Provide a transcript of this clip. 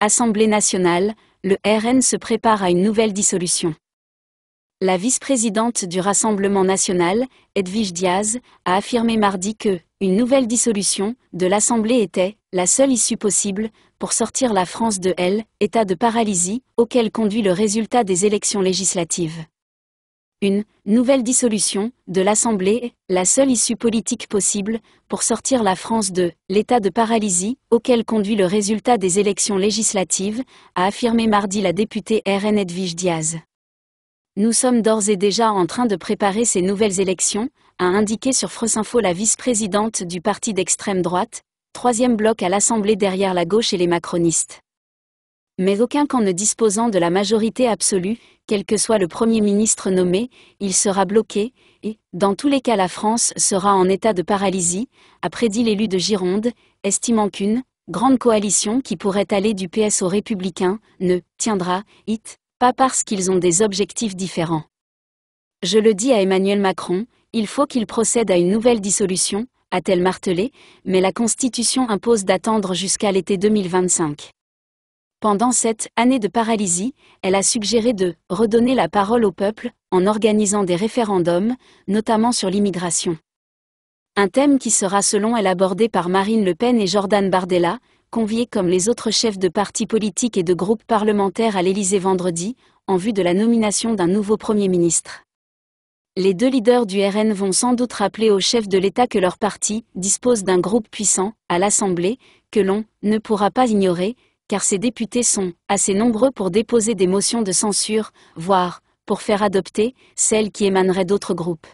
Assemblée nationale, le RN se prépare à une nouvelle dissolution. La vice-présidente du Rassemblement national, Edwige Diaz, a affirmé mardi que une nouvelle dissolution de l'Assemblée était la seule issue possible pour sortir la France de l'état de paralysie, auquel conduit le résultat des élections législatives une nouvelle dissolution de l'Assemblée, la seule issue politique possible pour sortir la France de l'état de paralysie auquel conduit le résultat des élections législatives, a affirmé mardi la députée RN Edwige Diaz. Nous sommes d'ores et déjà en train de préparer ces nouvelles élections, a indiqué sur France la vice-présidente du parti d'extrême droite, troisième bloc à l'Assemblée derrière la gauche et les macronistes mais aucun qu'en ne disposant de la majorité absolue, quel que soit le Premier ministre nommé, il sera bloqué, et, dans tous les cas la France sera en état de paralysie, a prédit l'élu de Gironde, estimant qu'une grande coalition qui pourrait aller du PS aux Républicains ne tiendra, it, pas parce qu'ils ont des objectifs différents. Je le dis à Emmanuel Macron, il faut qu'il procède à une nouvelle dissolution, a-t-elle martelé, mais la Constitution impose d'attendre jusqu'à l'été 2025. Pendant cette année de paralysie, elle a suggéré de redonner la parole au peuple en organisant des référendums, notamment sur l'immigration. Un thème qui sera selon elle abordé par Marine Le Pen et Jordan Bardella, conviés comme les autres chefs de partis politiques et de groupes parlementaires à l'Élysée vendredi, en vue de la nomination d'un nouveau Premier ministre. Les deux leaders du RN vont sans doute rappeler aux chefs de l'État que leur parti dispose d'un groupe puissant, à l'Assemblée, que l'on ne pourra pas ignorer, car ces députés sont assez nombreux pour déposer des motions de censure, voire pour faire adopter celles qui émaneraient d'autres groupes.